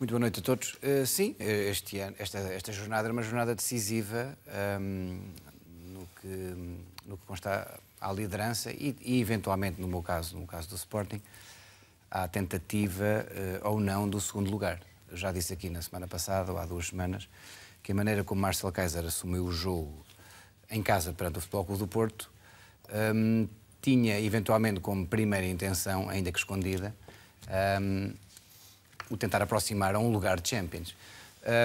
Muito boa noite a todos. Uh, sim, eh, este ano, esta, esta jornada era uma jornada decisiva um, ehm, no, que, no que consta à liderança e, e, eventualmente, no meu caso, no caso do Sporting, à tentativa uh, ou não do segundo lugar. Eu já disse aqui na semana passada, ou há duas semanas, que a maneira como Marcel Kaiser assumiu o jogo em casa perante o Futebol Clube do Porto um, ehm, tinha, eventualmente, como primeira intenção, ainda que escondida, um, ehm, o tentar aproximar a um lugar de Champions.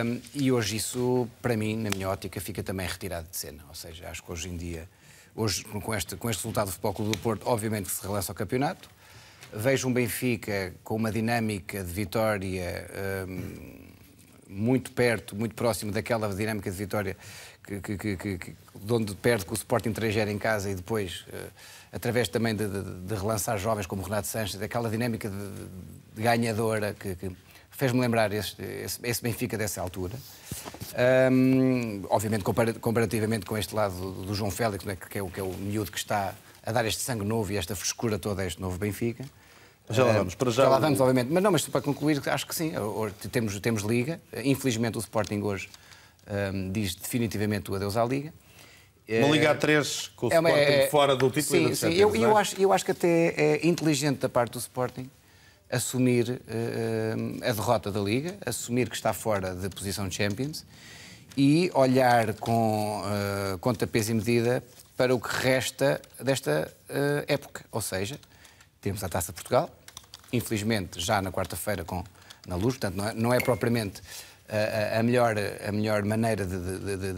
Um, e hoje isso, para mim, na minha ótica, fica também retirado de cena. Ou seja, acho que hoje em dia, hoje com este, com este resultado do Futebol Clube do Porto, obviamente que se relança ao campeonato. Vejo um Benfica com uma dinâmica de vitória um, muito perto, muito próximo daquela dinâmica de vitória que, que, que, que, de onde perde com o Sporting 3 em casa e depois, uh, através também de, de, de, relançar jovens como Renato Sanches, daquela dinâmica de, ganhadora que, que fez-me lembrar esse, esse, esse, Benfica dessa altura. Um, obviamente, comparativamente com este lado do, João Félix, né, que, é o, que é o miúdo que está a dar este sangue novo e esta frescura toda a este novo Benfica. Já lá vamos, para já. Já lá vamos, obviamente. Mas não, mas para concluir, acho que sim, temos, temos liga. Infelizmente, o Sporting hoje um, diz definitivamente o adeus à liga. Uma Liga a eh, três com o é, Sporting é, fora do título sim, e da Champions, sim. Eu, eu, é? acho, eu acho que até é inteligente da parte do Sporting assumir uh, a derrota da Liga, assumir que está fora de posição de Champions e olhar com uh, eh, conta, peso e medida para o que resta desta uh, época. Ou seja, temos a Taça de Portugal, infelizmente já na quarta-feira com na luz, portanto não é, não é propriamente a, a, melhor, a melhor maneira de, de,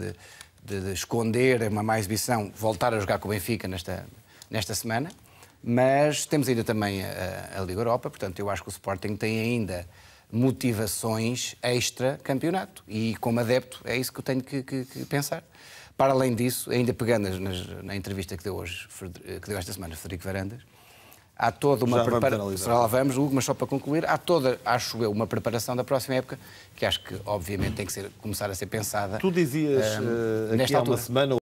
de, de esconder é uma má exibição, voltar a jogar com o Benfica nesta, nesta semana. Mas temos ainda também a, a Liga Europa, portanto, eu acho que o Sporting tem ainda motivações extra-campeonato. E como adepto, é isso que eu tenho que, que, que pensar. Para além disso, ainda pegando nas, na entrevista que deu hoje, que deu esta semana Frederico Varandas, há toda uma preparação. Já vamos, Hugo, mas só para concluir, há toda, acho eu, uma preparação da próxima época que acho que, obviamente, tem que ser, começar a ser pensada. Tu dizias um, eh, eh, nesta há altura. uma semana,